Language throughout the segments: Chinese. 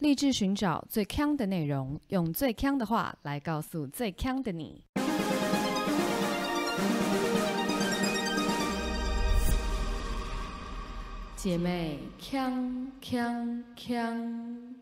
立志寻找最强的内容，用最强的话来告诉最强的你。姐妹，强强强！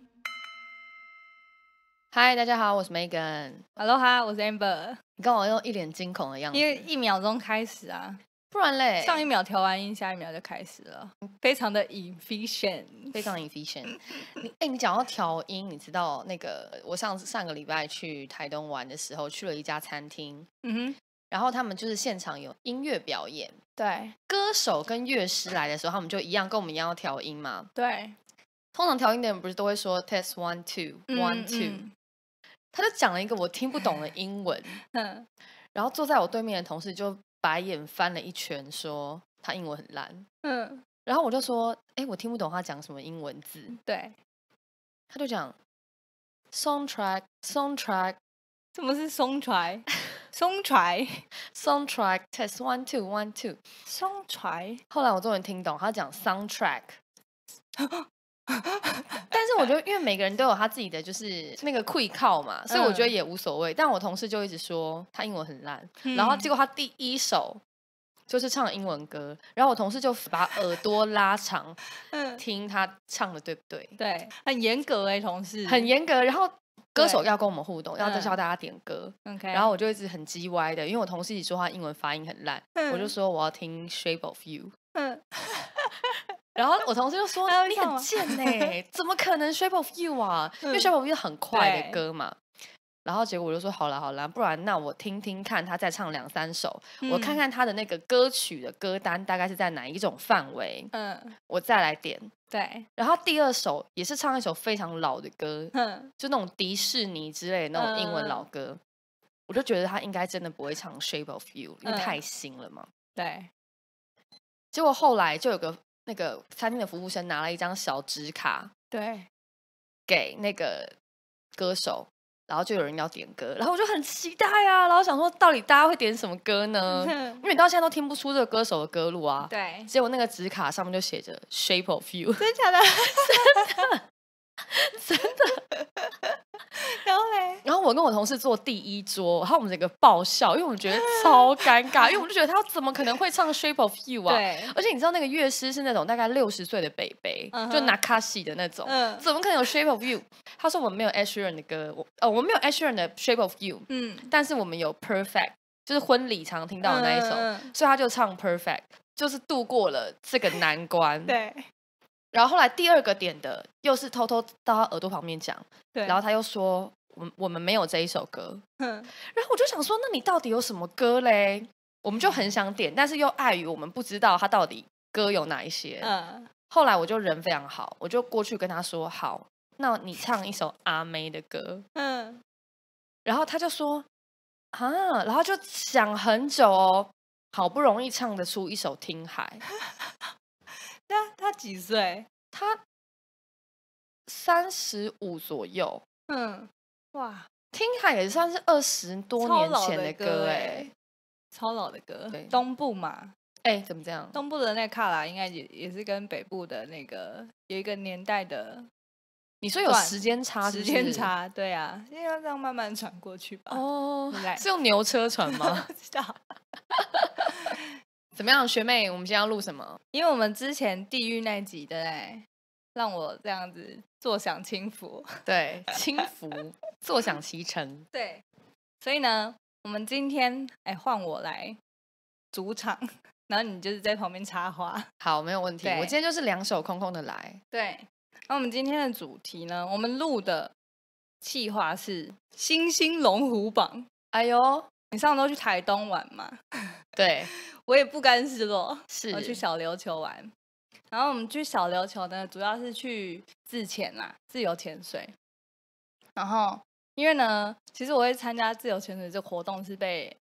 嗨，大家好，我是 Megan。Hello 哈，我是 Amber。你跟我用一脸惊恐的样子，因为一秒钟开始啊。不然嘞，上一秒调完音，下一秒就开始了，非常的 efficient，非常 efficient。你哎，你讲到调音，你知道那个我上上个礼拜去台东玩的时候，去了一家餐厅，嗯哼，然后他们就是现场有音乐表演，对，歌手跟乐师来的时候，他们就一样跟我们一样要调音嘛，对。通常调音的人不是都会说 test one two one two，他就讲了一个我听不懂的英文，嗯，然后坐在我对面的同事就。白眼翻了一圈，说他英文很烂。嗯，然后我就说，哎，我听不懂他讲什么英文字。对，他就讲 soundtrack soundtrack，怎么是 soundtrack？soundtrack soundtrack test one two one two soundtrack。后来我终于听懂，他讲 soundtrack。但是我觉得，因为每个人都有他自己的就是那个溃靠嘛，所以我觉得也无所谓。但我同事就一直说他英文很烂，然后结果他第一首就是唱英文歌，然后我同事就把耳朵拉长，嗯，听他唱的对不对？对，很严格哎，同事很严格。然后歌手要跟我们互动，要再大家点歌。OK，然后我就一直很叽歪的，因为我同事一直说他英文发音很烂，我就说我要听 Shape of You。然后我同事就说：“你很贱呢，怎么可能 Shape of You 啊？因为 Shape of You 是很快的歌嘛。”然后结果我就说：“好了好了，不然那我听听看，他再唱两三首，我看看他的那个歌曲的歌单大概是在哪一种范围。”嗯，我再来点对。然后第二首也是唱一首非常老的歌，嗯，就那种迪士尼之类的那种英文老歌，我就觉得他应该真的不会唱 Shape of You，因为太新了嘛。对。结果后来就有个。那个餐厅的服务生拿了一张小纸卡，对，给那个歌手，然后就有人要点歌，然后我就很期待啊，然后想说到底大家会点什么歌呢？因为到现在都听不出这个歌手的歌路啊，对。结果那个纸卡上面就写着《Shape of You》，真的？真的，然后呢？然后我跟我同事坐第一桌，然后我们整个爆笑，因为我们觉得 超尴尬，因为我们就觉得他怎么可能会唱 Shape of You 啊？而且你知道那个乐师是那种大概六十岁的北北，就 Nakashi 的那种，怎么可能有 Shape of You？他说我们没有 a s h e r a n 的歌，我呃，我没有 a s h e r a n 的 Shape of You，嗯，但是我们有 Perfect，就是婚礼常听到的那一首，所以他就唱 Perfect，就是度过了这个难关。对。然后后来第二个点的又是偷偷到他耳朵旁边讲，对，然后他又说，我我们没有这一首歌，嗯，然后我就想说，那你到底有什么歌嘞？我们就很想点，但是又碍于我们不知道他到底歌有哪一些，嗯，后来我就人非常好，我就过去跟他说，好，那你唱一首阿妹的歌，嗯，然后他就说，啊，然后就想很久哦，好不容易唱得出一首听海。对啊，他几岁？他三十五左右。嗯，哇，听海也算是二十多年前的歌哎，超老的歌。对，东部嘛。哎，怎么这样？东部的那卡拉应该也也是跟北部的那个有一个年代的。你说有时间差？时间差，对啊，因为要这样慢慢传过去吧。哦，是用牛车 传吗？怎么样，学妹？我们今天要录什么？因为我们之前地狱那集的嘞，让我这样子坐享清福。对，清福，坐享其成。对，所以呢，我们今天哎，换我来主场，然后你就是在旁边插花。好，没有问题。我今天就是两手空空的来。对，那我们今天的主题呢？我们录的计划是《星星龙虎榜》。哎呦！你上周去台东玩嘛？对，我也不甘示弱，是我去小琉球玩。然后我们去小琉球呢，主要是去自潜啦，自由潜水。然后，因为呢，其实我会参加自由潜水这活动是被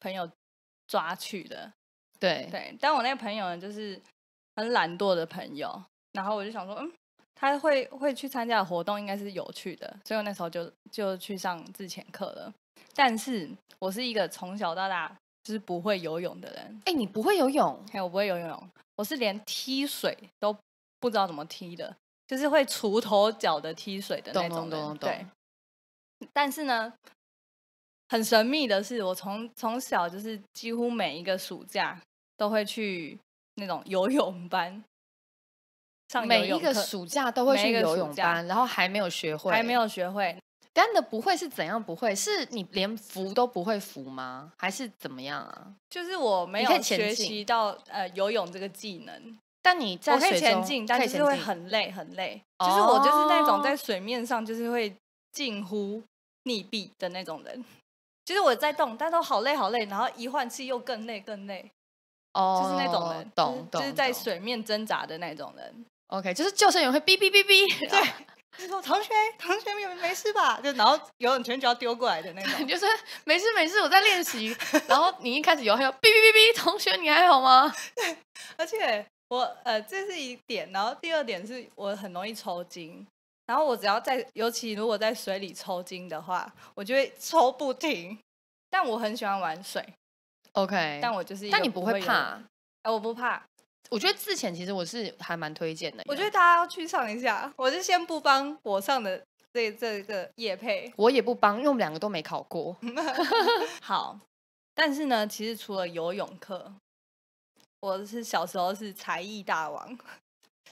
朋友抓去的。对对，但我那个朋友呢，就是很懒惰的朋友。然后我就想说，嗯，他会会去参加的活动，应该是有趣的。所以我那时候就就去上自潜课了。但是我是一个从小到大就是不会游泳的人。哎，你不会游泳？哎，我不会游泳，我是连踢水都不知道怎么踢的，就是会锄头脚的踢水的那种对。但是呢，很神秘的是，我从从小就是几乎每一个暑假都会去那种游泳班，上每一个暑假都会去游泳班，然后还没有学会，还没有学会。干的不会是怎样不会是你连浮都不会浮吗？还是怎么样啊？就是我没有学习到呃游泳这个技能。但你在水中可以前进，但是会很累很累。就是我就是那种在水面上就是会近乎溺毙的那种人。就是我在动，但都好累好累，然后一换气又更累更累。哦，就是那种人，懂懂，就是在水面挣扎的那种人。OK，就是救生员会哔哔哔哔。对。你说同学，同学们没事吧？就然后游泳圈就要丢过来的那种，就是没事没事，我在练习。然后你一开始游还有，哔哔哔哔，同学你还好吗？对，而且我呃，这是一点，然后第二点是我很容易抽筋，然后我只要在，尤其如果在水里抽筋的话，我就会抽不停。但我很喜欢玩水，OK。但我就是，但你不会怕？哎，我不怕。我觉得自遣其实我是还蛮推荐的。我觉得大家要去上一下。我是先不帮我上的这这个叶配，我也不帮，因为我们两个都没考过。好，但是呢，其实除了游泳课，我是小时候是才艺大王，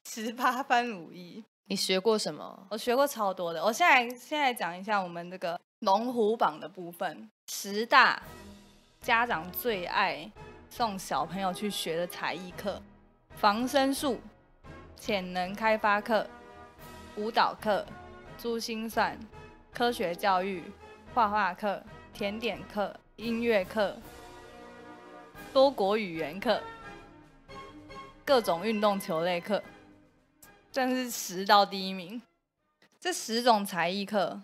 十八般武艺。你学过什么？我学过超多的。我现在现在讲一下我们这个龙虎榜的部分，十大家长最爱送小朋友去学的才艺课。防身术、潜能开发课、舞蹈课、珠心算、科学教育、画画课、甜点课、音乐课、多国语言课、各种运动球类课，算是十到第一名。这十种才艺课，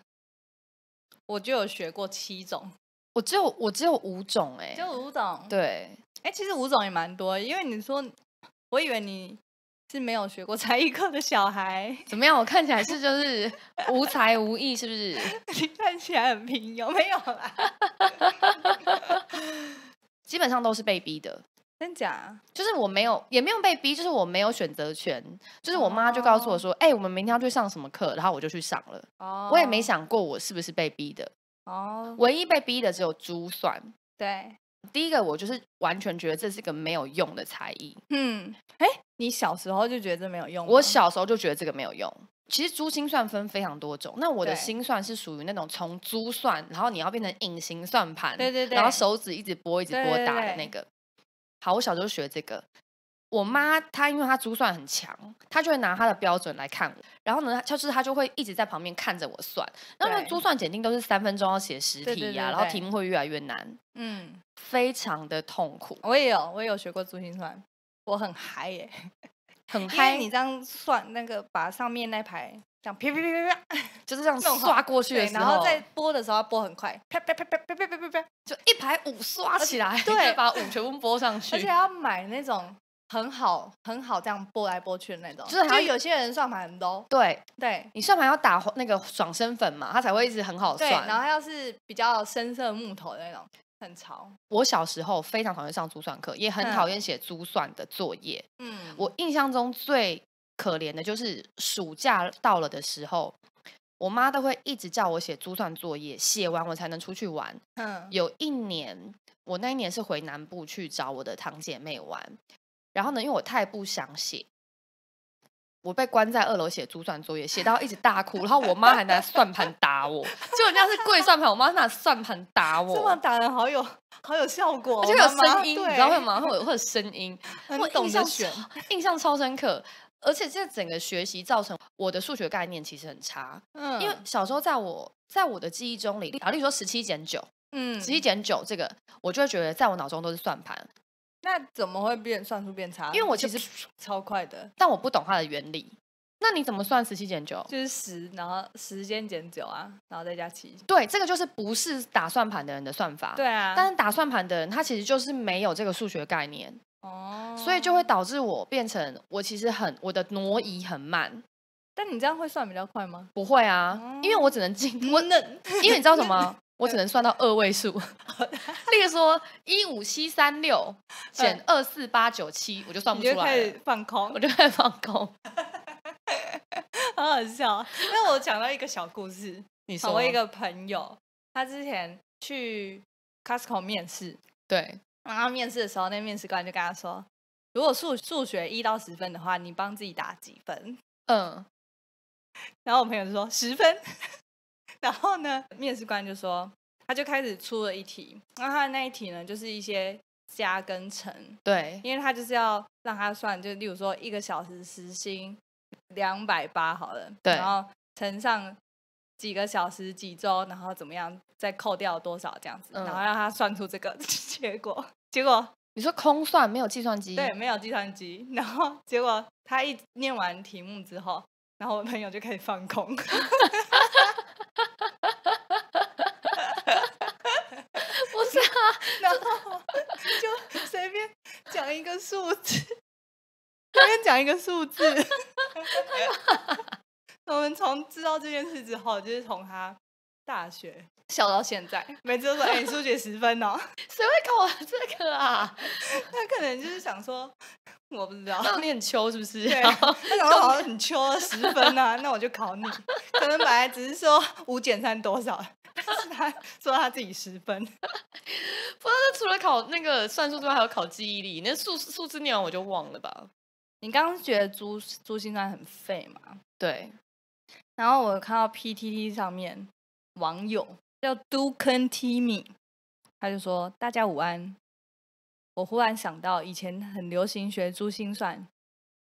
我就有学过七种。我只有我只有五种，哎，就五种。对，哎，其实五种也蛮多，因为你说。我以为你是没有学过才艺课的小孩，怎么样？我看起来是就是无才无艺，是不是？你看起来很平，庸，没有啦？基本上都是被逼的，真假？就是我没有，也没有被逼，就是我没有选择权，就是我妈就告诉我说：“哎，我们明天要去上什么课？”然后我就去上了。哦。我也没想过我是不是被逼的。哦。唯一被逼的只有珠算。对。第一个，我就是完全觉得这是个没有用的才艺。嗯，哎，你小时候就觉得这没有用？我小时候就觉得这个没有用。其实珠心算分非常多种，那我的心算是属于那种从珠算，然后你要变成隐形算盘，对对对，然后手指一直拨一直拨打的那个。好，我小时候学这个，我妈她因为她珠算很强，她就会拿她的标准来看我。然后呢，就是她就会一直在旁边看着我算。那么珠算简定都是三分钟要写十题呀，然后题目会越来越难。嗯。非常的痛苦，我也有，我也有学过珠心算，我很嗨耶，很嗨。你这样算那个，把上面那排这样啪啪啪啪啪，就是这样刷过去的时候，然后在拨的时候拨很快，啪啪啪啪啪啪啪啪，就一排五刷起来，对，把五全部拨上去。而且要买那种很好很好这样拨来拨去的那种，就是有些人算盘都对对，你算盘要打那个爽身粉嘛，它才会一直很好算。然后要是比较深色木头的那种。很潮。我小时候非常讨厌上珠算课，也很讨厌写珠算的作业。嗯，我印象中最可怜的就是暑假到了的时候，我妈都会一直叫我写珠算作业，写完我才能出去玩。嗯，有一年，我那一年是回南部去找我的堂姐妹玩，然后呢，因为我太不想写。我被关在二楼写珠算作业，写到一直大哭，然后我妈还拿算盘打我。就人家是跪算盘，我妈拿算盘打我。这么打人好有好有效果，而且有声音，你知道会吗？会会声音。印象超深刻，而且这整个学习造成我的数学概念其实很差。嗯，因为小时候在我在我的记忆中里，例例说十七减九，嗯，十七减九这个我就会觉得在我脑中都是算盘。那怎么会变算数变差？因为我其实超快的，但我不懂它的原理。那你怎么算十七减九？就是十，然后时间减九啊，然后再加七。对，这个就是不是打算盘的人的算法。对啊，但是打算盘的人，他其实就是没有这个数学概念哦，所以就会导致我变成我其实很我的挪移很慢。但你这样会算比较快吗？不会啊，因为我只能进，我能。因为你知道什么？我只能算到二位数，例如说一五七三六减二四八九七，我就算不出来。我觉得放空，我就以放空，好好笑。因为我讲到一个小故事，你说我一个朋友，他之前去 Costco 面试，对，然后面试的时候，那面试官就跟他说，如果数数学一到十分的话，你帮自己打几分？嗯，然后我朋友就说十分。然后呢，面试官就说，他就开始出了一题，然后他的那一题呢，就是一些加跟乘，对，因为他就是要让他算，就例如说一个小时时薪两百八好了，对，然后乘上几个小时、几周，然后怎么样，再扣掉多少这样子，然后让他算出这个 结果。结果你说空算没有计算机，对，没有计算机，然后结果他一念完题目之后，然后我朋友就开始放空。随边讲一个数字，随边讲一个数字。我们从知道这件事之后，就是从他。大学笑到现在，每次都说：“哎，数学十分哦，谁会考我这个啊？” 他可能就是想说：“我不知道念秋是不是？”对，他想说好像你秋十分啊，那我就考你。可能本来只是说五减三多少，但是他说他自己十分。不知道除了考那个算术之外，还有考记忆力。那数数字念完我就忘了吧？你刚刚觉得珠珠心算很废嘛？对。然后我看到 PTT 上面。网友叫 i m 提米，他就说：“大家午安。”我忽然想到，以前很流行学珠心算，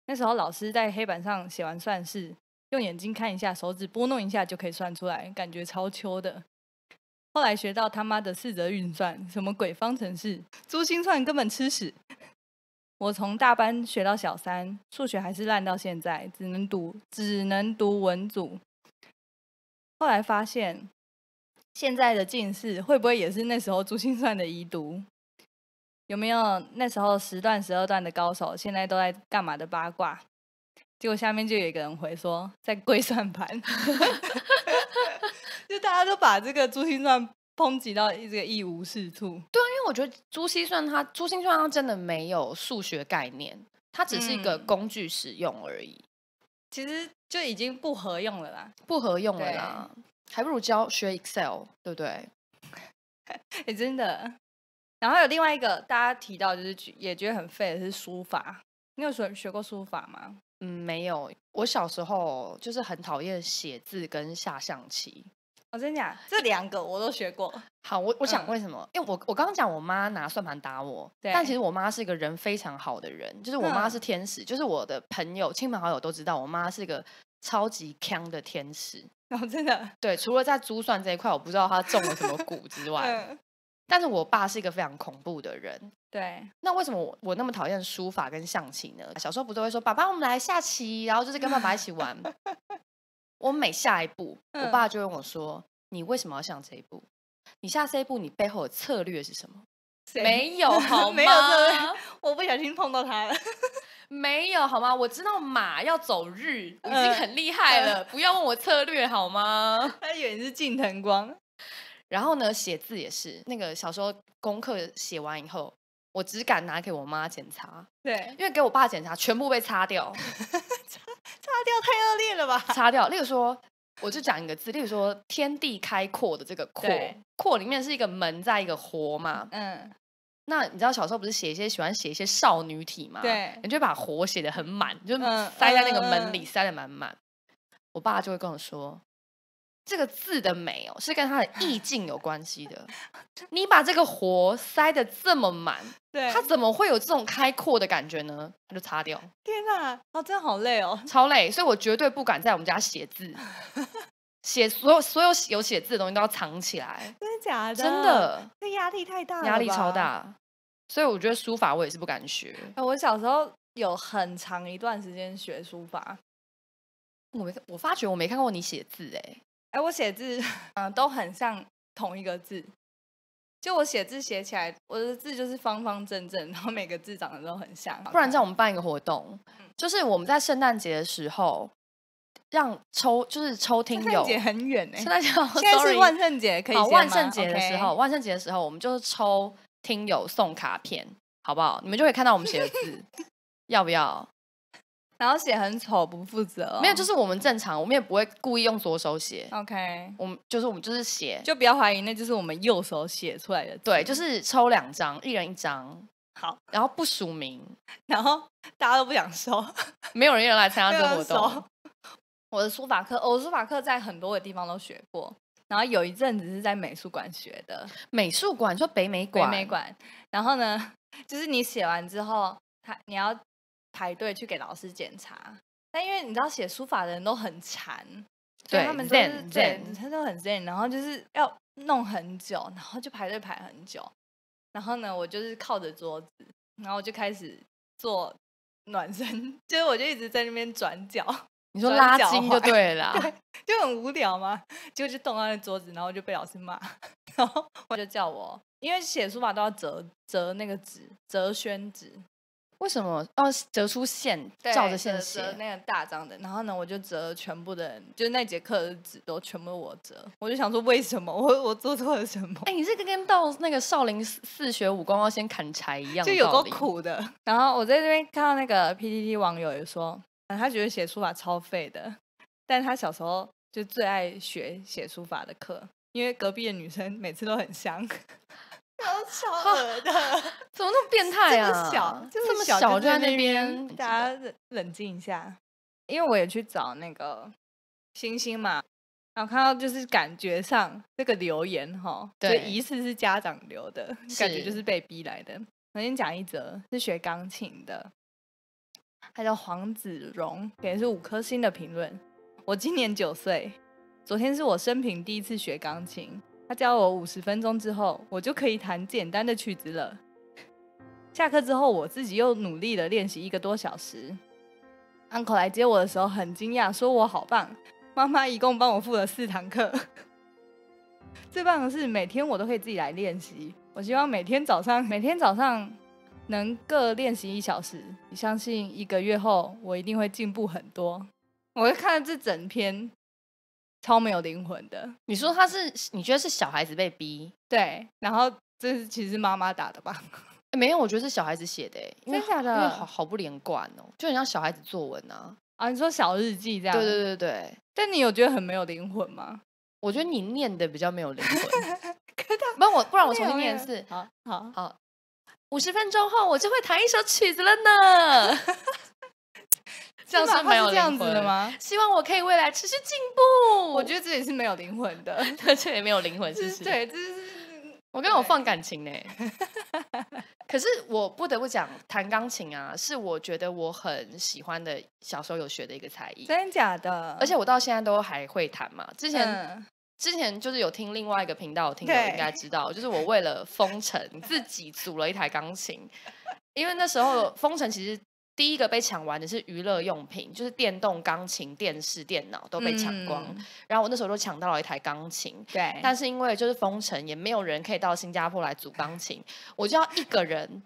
那时候老师在黑板上写完算式，用眼睛看一下，手指拨弄一下就可以算出来，感觉超秋的。后来学到他妈的四则运算，什么鬼方程式，珠心算根本吃屎。我从大班学到小三，数学还是烂到现在，只能读只能读文组。后来发现。现在的近视会不会也是那时候珠心算的遗毒？有没有那时候十段、十二段的高手，现在都在干嘛的八卦？结果下面就有一个人回说，在跪算盘。就大家都把这个珠心算抨击到一个一无是处。对啊，因为我觉得珠心算，它珠心算它真的没有数学概念，它只是一个工具使用而已。其实就已经不合用了啦，不合用了啦。还不如教学 Excel，对不对？哎，真的。然后有另外一个大家提到，就是也觉得很废的是书法。你有学学过书法吗？嗯，没有。我小时候就是很讨厌写字跟下象棋。我跟你讲，这两个我都学过。好，我我想为什么？因为我我刚刚讲我妈拿算盘打我，但其实我妈是一个人非常好的人，就是我妈是天使，就是我的朋友亲朋好友都知道我妈是一个。超级强的天使，哦，真的，对，除了在珠算这一块，我不知道他中了什么蛊之外，但是我爸是一个非常恐怖的人，对。那为什么我我那么讨厌书法跟象棋呢？小时候不都会说，爸爸我们来下棋，然后就是跟爸爸一起玩。我每下一步，我爸就问我说，你为什么要下这一步？你下这一步，你背后的策略是什么？没有好吗？没有策略，我不小心碰到他了。没有好吗？我知道马要走日已经很厉害了，不要问我策略好吗？他演的是近藤光，然后呢，写字也是那个小时候功课写完以后，我只敢拿给我妈检查，对，因为给我爸检查全部被擦掉，擦 擦掉太恶劣了吧？擦掉，例如说，我就讲一个字，例如说“天地开阔”的这个“阔”，“阔”里面是一个门在一个“活”嘛，嗯。那你知道小时候不是写一些喜欢写一些少女体嘛？对，你就把活写的很满，就塞在那个门里塞的满满。我爸就会跟我说，这个字的美哦，是跟它的意境有关系的。你把这个活塞的这么满，对，它怎么会有这种开阔的感觉呢？他就擦掉。天哪，啊，真的好累哦，超累，所以我绝对不敢在我们家写字。写所有所有有写字的东西都要藏起来，真的假的？真的，这压力太大了，压力超大。所以我觉得书法我也是不敢学。哎，我小时候有很长一段时间学书法。我没，我发觉我没看过你写字，哎哎，我写字嗯都很像同一个字。就我写字写起来，我的字就是方方正正，然后每个字长得都很像。不然这样，我们办一个活动，就是我们在圣诞节的时候。让抽就是抽听友，圣诞节很远哎，现在是万圣节，可以好，万圣节的时候，万圣节的时候，我们就是抽听友送卡片，好不好？你们就可以看到我们写的字，要不要？然后写很丑，不负责。没有，就是我们正常，我们也不会故意用左手写。OK，我们就是我们就是写，就不要怀疑，那就是我们右手写出来的。对，就是抽两张，一人一张。好，然后不署名，然后大家都不想收，没有人愿意来参加这个活动。我的书法课，的书法课在很多的地方都学过，然后有一阵子是在美术馆学的。美术馆，说北美馆。北美馆，然后呢，就是你写完之后，他你要排队去给老师检查。但因为你知道写书法的人都很馋，所以他们都是在，他都很在，然后就是要弄很久，然后就排队排很久。然后呢，我就是靠着桌子，然后就开始做暖身，就是我就一直在那边转脚。你说拉筋就对了，就很无聊嘛。就去动他那桌子，然后就被老师骂。然后我就叫我，因为写书法都要折折那个纸，折宣纸。为什么？哦，折出线，照着线折那个大张的。然后呢，我就折全部的，就是那节课的纸都全部我折。我就想说，为什么 我我做错了什么？哎，你这个跟到那个少林寺学武功要先砍柴一样，就有够苦的。然后我在这边看到那个 PPT 网友也说。他觉得写书法超废的，但他小时候就最爱学写书法的课，因为隔壁的女生每次都很香，超丑的，怎么那么变态啊？这么小，这么小就在那边，大家冷静一下。因为我也去找那个星星嘛，然后看到就是感觉上这个留言哈，所以疑似是家长留的，感觉就是被逼来的。我先讲一则，是学钢琴的。他叫黄子荣，给的是五颗星的评论。我今年九岁，昨天是我生平第一次学钢琴。他教我五十分钟之后，我就可以弹简单的曲子了。下课之后，我自己又努力的练习一个多小时。uncle 来接我的时候很惊讶，说我好棒。妈妈一共帮我付了四堂课。最棒的是，每天我都可以自己来练习。我希望每天早上，每天早上。能各练习一小时，你相信一个月后我一定会进步很多。我看了这整篇，超没有灵魂的。你说他是？你觉得是小孩子被逼？对，然后这是其实妈妈打的吧？没有，我觉得是小孩子写的，因为因为好好不连贯哦，就很像小孩子作文啊啊！你说小日记这样？对对对对。但你有觉得很没有灵魂吗？我觉得你念的比较没有灵魂。不，我不然我重新念一次。好好好。五十分钟后，我就会弹一首曲子了呢。这样算没有灵魂吗？希望我可以未来持续进步。我觉得这也是没有灵魂的，这也没有灵魂，是不是？对，这是我放感情呢。可是我不得不讲，弹钢琴啊，是我觉得我很喜欢的，小时候有学的一个才艺，真的假的？而且我到现在都还会弹嘛。之前。之前就是有听另外一个频道的听众应该知道，就是我为了封城自己组了一台钢琴，因为那时候封城其实第一个被抢完的是娱乐用品，就是电动钢琴、电视、电脑都被抢光，然后我那时候就抢到了一台钢琴，对，但是因为就是封城也没有人可以到新加坡来组钢琴，我就要一个人，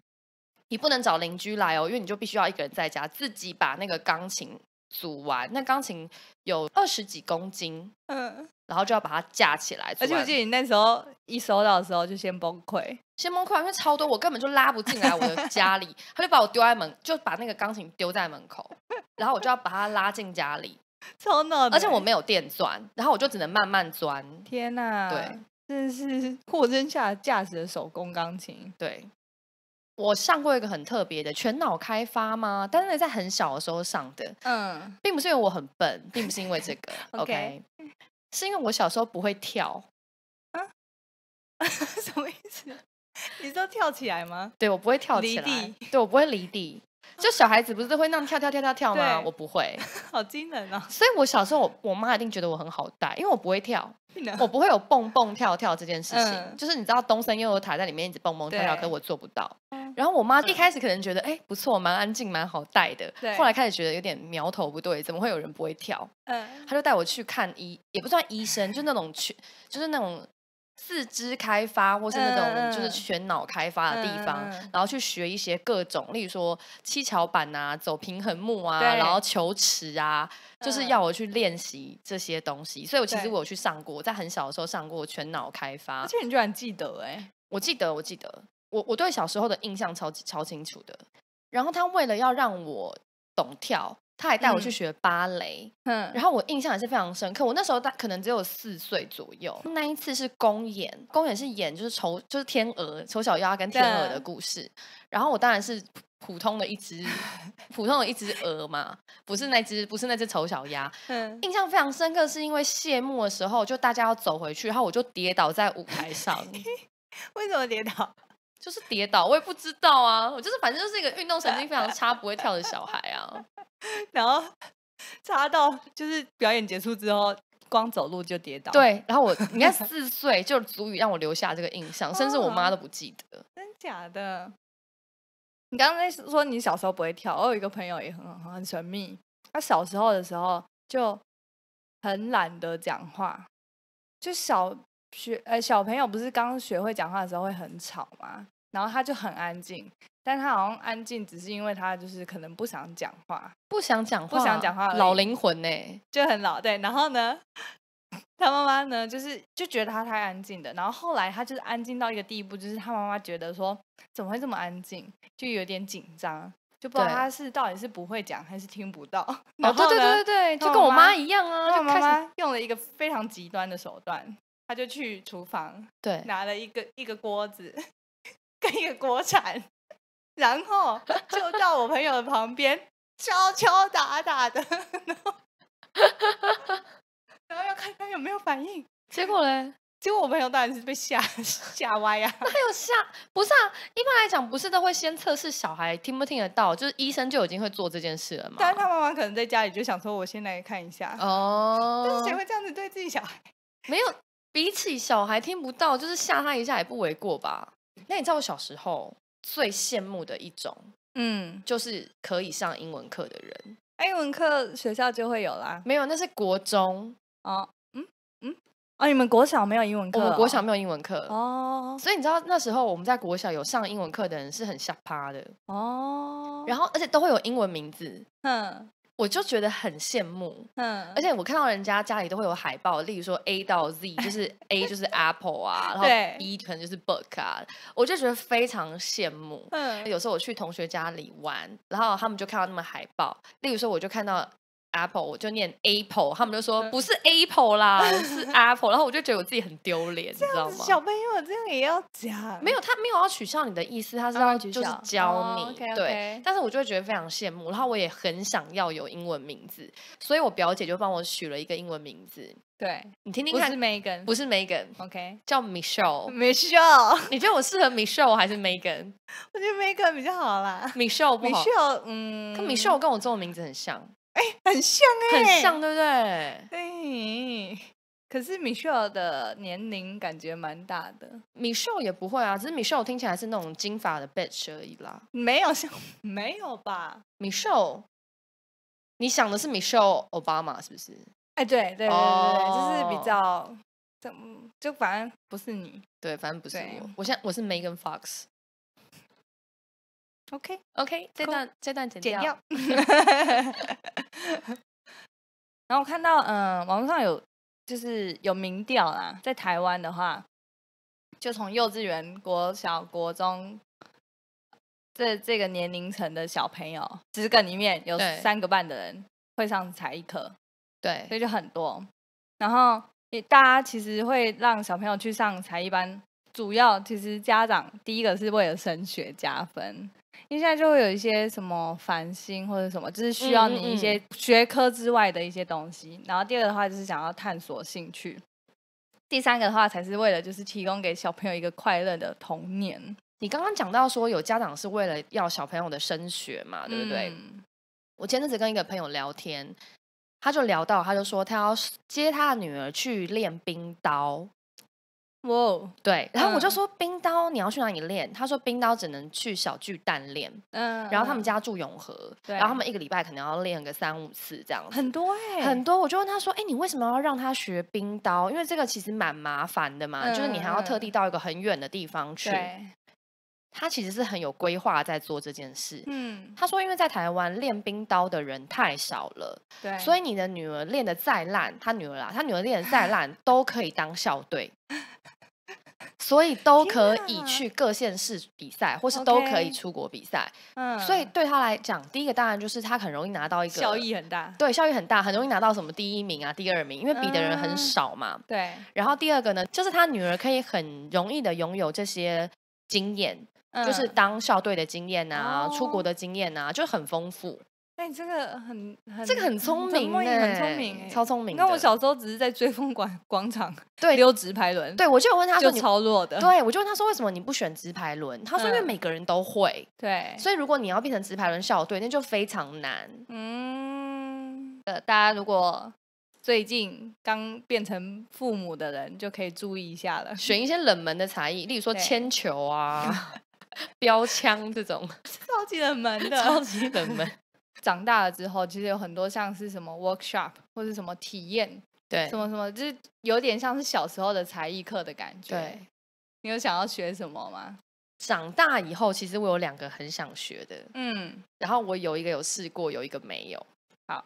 你不能找邻居来哦，因为你就必须要一个人在家自己把那个钢琴。组完那钢琴有二十几公斤，嗯，然后就要把它架起来。而且我记得你那时候一收到的时候就先崩溃，先崩溃，因为超多，我根本就拉不进来我的家里，他就把我丢在门，就把那个钢琴丢在门口，然后我就要把它拉进家里，超难。而且我没有电钻，然后我就只能慢慢钻。天哪，对，真是货真价实的手工钢琴，对。我上过一个很特别的全脑开发吗？但是在很小的时候上的，嗯，并不是因为我很笨，并不是因为这个，OK，是因为我小时候不会跳，啊，什么意思？你知道跳起来吗？对，我不会跳起来，对，我不会离地。就小孩子不是会那样跳跳跳跳跳吗？我不会，好惊人啊！所以，我小时候，我妈一定觉得我很好带，因为我不会跳，我不会有蹦蹦跳跳这件事情。就是你知道，东森悠悠塔在里面一直蹦蹦跳跳，可我做不到。然后我妈一开始可能觉得，哎，不错，蛮安静，蛮好带的。后来开始觉得有点苗头不对，怎么会有人不会跳？嗯。就带我去看医，也不算医生，就那种去，就是那种。四肢开发，或是那种就是全脑开发的地方，然后去学一些各种，例如说七巧板啊，走平衡木啊，然后球池啊，就是要我去练习这些东西。所以我其实我有去上过，在很小的时候上过全脑开发。而且你居然记得哎，我记得，我记得，我我对小时候的印象超级超清楚的。然后他为了要让我懂跳。他还带我去学芭蕾，嗯，然后我印象也是非常深刻。我那时候大可能只有四岁左右，那一次是公演，公演是演就是丑就是天鹅，丑小鸭跟天鹅的故事。然后我当然是普通的一只，普通的一只鹅嘛，不是那只不是那只丑小鸭。印象非常深刻是因为谢幕的时候就大家要走回去，然后我就跌倒在舞台上。为什么跌倒？就是跌倒，我也不知道啊，我就是反正就是一个运动神经非常差、不会跳的小孩啊，然后差到就是表演结束之后，光走路就跌倒。对，然后我你看 四岁就足以让我留下这个印象，甚至我妈都不记得。真假的？你刚刚在说你小时候不会跳，我有一个朋友也很很神秘，他小时候的时候就很懒得讲话，就小。学呃小朋友不是刚学会讲话的时候会很吵吗？然后他就很安静，但他好像安静只是因为他就是可能不想讲话，不想讲话，不想讲话，老灵魂呢就很老对。然后呢，他妈妈呢就是就觉得他太安静的，然后后来他就是安静到一个地步，就是他妈妈觉得说怎么会这么安静，就有点紧张，就不知道他是到底是不会讲还是听不到。哦对对对对对，就跟我妈一样啊，就妈妈用了一个非常极端的手段。他就去厨房，对，拿了一个一个锅子跟一个锅铲，然后就到我朋友的旁边敲敲打打的，然后然后要看他有没有反应。结果呢？结果我朋友当然是被吓吓歪呀。那还有吓？不是啊，一般来讲不是都会先测试小孩听不听得到，就是医生就已经会做这件事了嘛。但是他妈妈可能在家里就想说，我先来看一下哦。但是谁会这样子对自己小孩？没有。比起小孩听不到，就是吓他一下也不为过吧？那你知道我小时候最羡慕的一种，嗯，就是可以上英文课的人。英文课学校就会有啦，没有，那是国中啊，嗯嗯，啊，你们国小没有英文课，我们国小没有英文课哦。所以你知道那时候我们在国小有上英文课的人是很吓趴的哦，然后而且都会有英文名字，我就觉得很羡慕，嗯，而且我看到人家家里都会有海报，例如说 A 到 Z，就是 A 就是 Apple 啊，然后 B 可能就是 Book 啊，我就觉得非常羡慕。嗯，有时候我去同学家里玩，然后他们就看到那么海报，例如说我就看到。Apple，我就念 Apple，他们就说不是 Apple 啦，是 Apple。然后我就觉得我自己很丢脸，你知道吗？小朋友这样也要讲，没有他没有要取笑你的意思，他是要就是教你对。但是我就会觉得非常羡慕，然后我也很想要有英文名字，所以我表姐就帮我取了一个英文名字。对你听听看，不是 Megan，不是 Megan，OK，叫 Michelle，Michelle。你觉得我适合 Michelle 还是 Megan？我觉得 Megan 比较好啦，Michelle，Michelle，嗯，Michelle 跟我中文名字很像。哎，很像哎，很像对不对？可是 Michelle 的年龄感觉蛮大的。Michelle 也不会啊，只是 Michelle 听起来是那种金发的 Bitch 而已啦。没有，没有吧？Michelle，你想的是 Michelle Obama 是不是？哎，对对对对对，就是比较，就反正不是你，对，反正不是我。我现在我是 m e g a n Fox。OK OK，这段这段剪掉。然后我看到，嗯，网络上有就是有民调啦，在台湾的话，就从幼稚园、国小、国中这这个年龄层的小朋友，十个里面有三个半的人会上才艺课，对，所以就很多。然后大家其实会让小朋友去上才艺班，主要其实家长第一个是为了升学加分。因为现在就会有一些什么繁星或者什么，就是需要你一些学科之外的一些东西。然后第二个的话就是想要探索兴趣，第三个的话才是为了就是提供给小朋友一个快乐的童年。你刚刚讲到说有家长是为了要小朋友的升学嘛，对不对？我前阵子跟一个朋友聊天，他就聊到，他就说他要接他的女儿去练冰刀。哇，对，然后我就说冰刀你要去哪里练？他说冰刀只能去小巨蛋练。嗯，然后他们家住永和，对，然后他们一个礼拜可能要练个三五次这样子，很多哎，很多。我就问他说，哎，你为什么要让他学冰刀？因为这个其实蛮麻烦的嘛，就是你还要特地到一个很远的地方去。他其实是很有规划在做这件事。嗯，他说因为在台湾练冰刀的人太少了，对，所以你的女儿练的再烂，他女儿啦，他女儿练的再烂 都可以当校队。所以都可以去各县市比赛，或是都可以出国比赛。嗯，所以对他来讲，第一个当然就是他很容易拿到一个效益很大，对效益很大，很容易拿到什么第一名啊、第二名，因为比的人很少嘛。对。然后第二个呢，就是他女儿可以很容易的拥有这些经验，就是当校队的经验啊、出国的经验啊，就很丰富。哎，你这个很很，这个很聪明，很聪明，超聪明。那我小时候只是在追风馆广场对溜直排轮，对我就有问他说超弱的，对我就问他说为什么你不选直排轮？他说因为每个人都会，对，所以如果你要变成直排轮校队，那就非常难。嗯，呃，大家如果最近刚变成父母的人，就可以注意一下了，选一些冷门的才艺，例如说铅球啊、标枪这种超级冷门的，超级冷门。长大了之后，其实有很多像是什么 workshop 或是什么体验，对，什么什么，就是有点像是小时候的才艺课的感觉。对，你有想要学什么吗？长大以后，其实我有两个很想学的，嗯。然后我有一个有试过，有一个没有。好，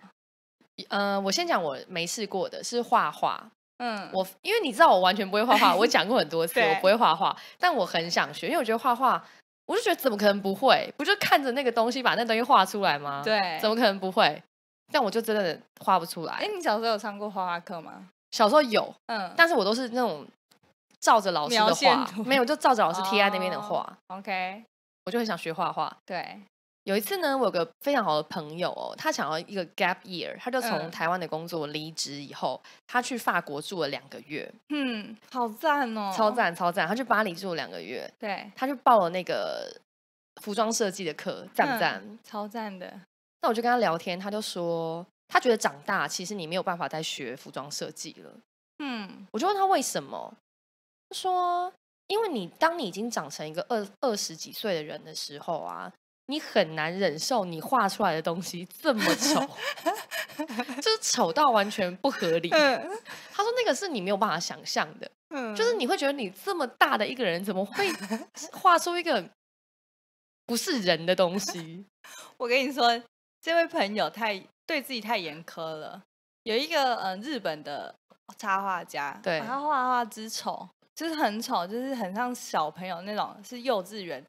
嗯，我先讲我没试过的是画画。嗯，我因为你知道我完全不会画画，我讲过很多 次我不会画画，但我很想学，因为我觉得画画。我就觉得怎么可能不会？不就看着那个东西把那东西画出来吗？对，怎么可能不会？但我就真的画不出来。哎，你小时候有上过画画课吗？小时候有，嗯，但是我都是那种照着老师的画，没有就照着老师贴在那边的画。OK，我就很想学画画。对。有一次呢，我有个非常好的朋友，哦，他想要一个 gap year，他就从台湾的工作离职以后，他去法国住了两个月。嗯，好赞哦，超赞超赞！他去巴黎住了两个月，对，他就报了那个服装设计的课，赞赞，超赞的。那我就跟他聊天，他就说，他觉得长大其实你没有办法再学服装设计了。嗯，我就问他为什么，他说，因为你当你已经长成一个二二十几岁的人的时候啊。你很难忍受你画出来的东西这么丑，就是丑到完全不合理。他说那个是你没有办法想象的，就是你会觉得你这么大的一个人，怎么会 画出一个不是人的东西？我跟你说，这位朋友太对自己太严苛了。有一个嗯日本的插画家，对他画画之丑，就是很丑，就是很像小朋友那种，是幼稚园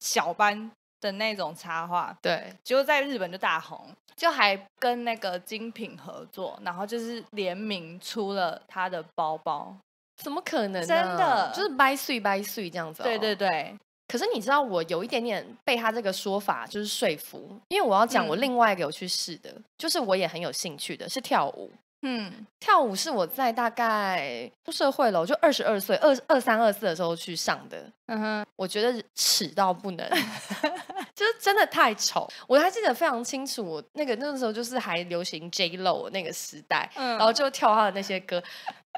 小班。的那种插画，对，就在日本就大红，就还跟那个精品合作，然后就是联名出了他的包包，怎么可能？真的就是掰碎掰碎这样子。对对对。可是你知道，我有一点点被他这个说法就是说服，因为我要讲我另外一个有去试的，就是我也很有兴趣的，是跳舞。嗯，跳舞是我在大概出社会了，我就二十二岁、二二三、二四的时候去上的。嗯哼，我觉得耻到不能，就是真的太丑。我还记得非常清楚，我那个那个时候就是还流行 J Lo 那个时代，然后就跳他的那些歌。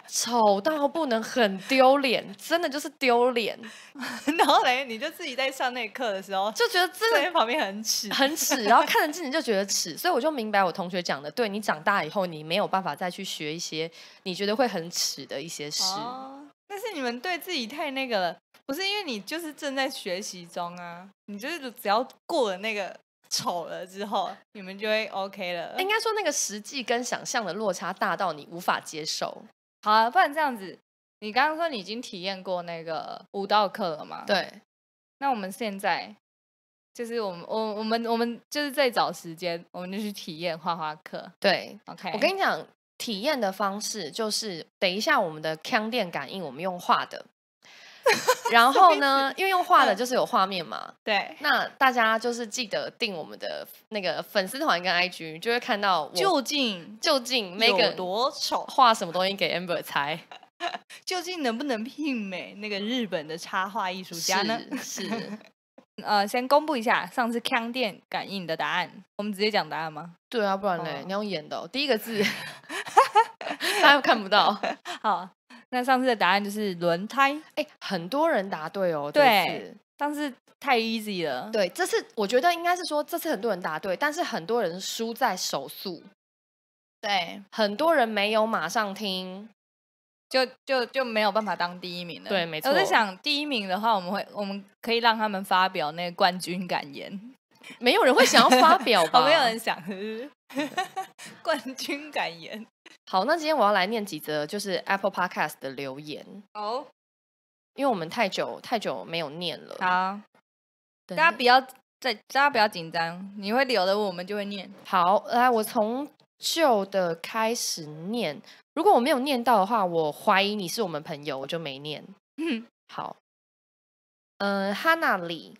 丑到不能，很丢脸，真的就是丢脸。然后嘞，你就自己在上那课的时候，就觉得真的旁边很耻，很耻。然后看着自己就觉得耻，所以我就明白我同学讲的，对你长大以后，你没有办法再去学一些你觉得会很耻的一些事。哦，是你们对自己太那个了，不是因为你就是正在学习中啊，你就是只要过了那个丑了之后，你们就会 OK 了。应该说那个实际跟想象的落差大到你无法接受。好啊，不然这样子，你刚刚说你已经体验过那个舞蹈课了嘛？对，那我们现在就是我们我我们我们就是在找时间，我们就去体验画画课。对，OK，我跟你讲，体验的方式就是等一下我们的腔电感应，我们用画的。然后呢？因为用画的就是有画面嘛。对。那大家就是记得订我们的那个粉丝团跟 IG，就会看到。究竟究竟每个多丑，画什么东西给 Amber 猜？究竟能不能媲美那个日本的插画艺术家呢？是。呃，先公布一下上次腔电感应的答案。我们直接讲答案吗？对啊，不然嘞，你要演的。第一个字，大家看不到。好。那上次的答案就是轮胎，哎，很多人答对哦。对，上次太 easy 了。对，这次我觉得应该是说，这次很多人答对，但是很多人输在手速。对，很多人没有马上听，就就就没有办法当第一名了。对，没错。我在想，第一名的话，我们会我们可以让他们发表那个冠军感言。没有人会想要发表吧？没有人想 冠军感言。好，那今天我要来念几则，就是 Apple Podcast 的留言哦，因为我们太久太久没有念了。好，大家不要在，大家不要紧张。你会留的，我们就会念。好，来，我从旧的开始念。如果我没有念到的话，我怀疑你是我们朋友，我就没念。嗯，好。嗯，哈娜里。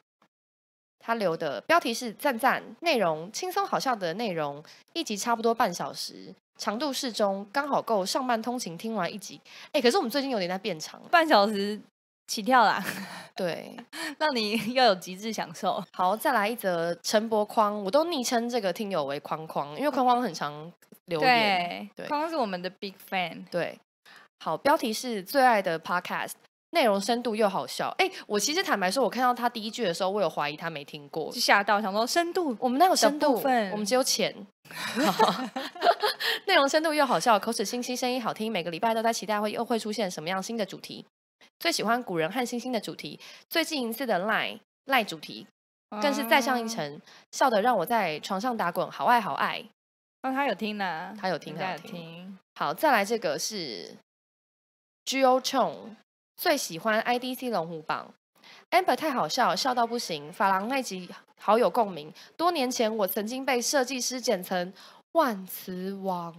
他留的标题是赞赞，内容轻松好笑的内容，一集差不多半小时，长度适中，刚好够上班通勤听完一集。哎，可是我们最近有点在变长，半小时起跳啦。对，让你要 有极致享受。好，再来一则，陈博框，我都昵称这个听友为框框，因为框框很常留言。对，框框是我们的 big fan。对，好，标题是最爱的 podcast。内容深度又好笑，哎，我其实坦白说，我看到他第一句的时候，我有怀疑他没听过，就吓到，想说深度，我们那个深度，我们只有浅。内容深度又好笑，口齿清晰，声音好听，每个礼拜都在期待会又会出现什么样新的主题。最喜欢古人和星星的主题，最近一次的赖赖主题，更是再上一层，笑得让我在床上打滚，好爱好爱。那他有听呢，他有听，他有听。好，再来这个是 Geo Chong。最喜欢 IDC 龙虎榜，Amber 太好笑，笑到不行。法郎那集好有共鸣。多年前我曾经被设计师剪成万磁王，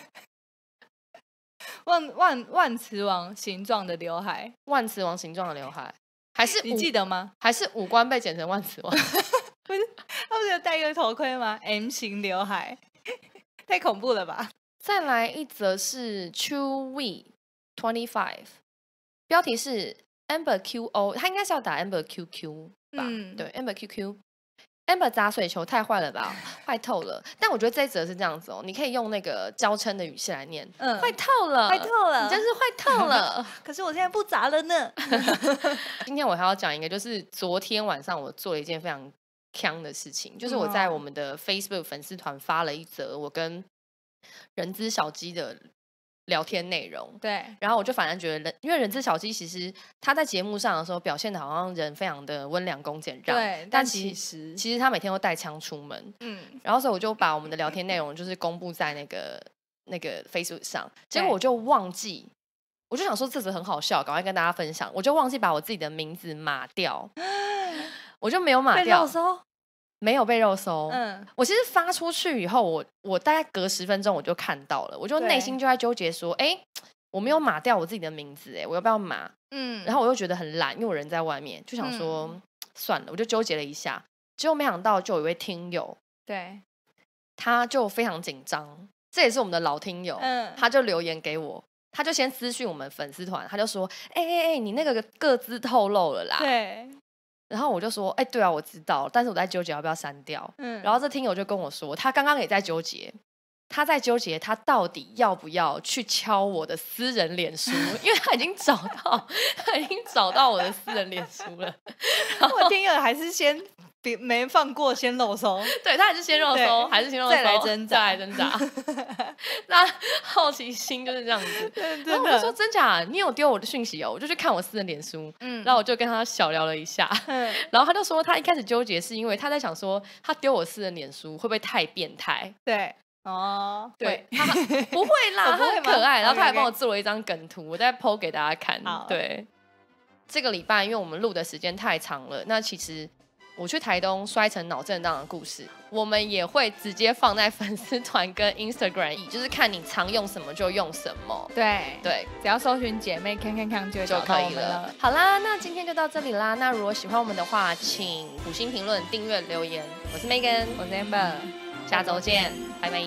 万万万磁王形状的刘海，万磁王形状的刘海，还是你记得吗？还是五官被剪成万磁王？不是，他不是有戴一个头盔吗？M 型刘海，太恐怖了吧！再来一则，是 True We。Twenty-five，标题是 Amber Q O，他应该是要打 Amber Q Q 吧？嗯，对，Amber Q Q，Amber 砸水球太坏了吧，坏透了！但我觉得这一则是这样子哦，你可以用那个娇嗔的语气来念，嗯，坏透了，坏透了，你真是坏透了！可是我现在不砸了呢。今天我还要讲一个，就是昨天晚上我做了一件非常 k n 的事情，就是我在我们的 Facebook 粉丝团发了一则，我跟人之小鸡的。聊天内容对，然后我就反而觉得人，因为人之小鸡其实他在节目上的时候表现的好像人非常的温良恭俭让，对，但其实其实他每天都带枪出门，嗯，然后所以我就把我们的聊天内容就是公布在那个那个 Facebook 上，结果我就忘记，我就想说这次很好笑，赶快跟大家分享，我就忘记把我自己的名字码掉，我就没有码掉。没有被肉搜，嗯，我其实发出去以后，我我大概隔十分钟我就看到了，我就内心就在纠结说，哎，我没有码掉我自己的名字，哎，我要不要码？嗯，然后我又觉得很懒，因为我人在外面，就想说算了，我就纠结了一下，结果没想到就有一位听友，对，他就非常紧张，这也是我们的老听友，嗯，他就留言给我，他就先私信我们粉丝团，他就说，哎哎哎，你那个各自透露了啦，对。然后我就说，哎，对啊，我知道，但是我在纠结要不要删掉。嗯，然后这听友就跟我说，他刚刚也在纠结，他在纠结他到底要不要去敲我的私人脸书，因为他已经找到，他已经找到我的私人脸书了。然后听友还是先。没放过鲜肉松，对他还是鲜肉松，还是鲜肉松，再来挣扎，再来挣扎。那好奇心就是这样子。然后我说真假，你有丢我的讯息哦，我就去看我私人脸书。嗯，然后我就跟他小聊了一下。嗯，然后他就说，他一开始纠结是因为他在想说，他丢我私人脸书会不会太变态？对，哦，对他不会啦，他很可爱，然后他还帮我做了一张梗图，我在剖给大家看。对，这个礼拜因为我们录的时间太长了，那其实。我去台东摔成脑震荡的故事，我们也会直接放在粉丝团跟 Instagram，就是看你常用什么就用什么。对对，只要搜寻姐妹看看看就就可以了。好啦，那今天就到这里啦。那如果喜欢我们的话，请五星评论、订阅、留言。我是 Megan，我是 Amber，下周见，拜拜。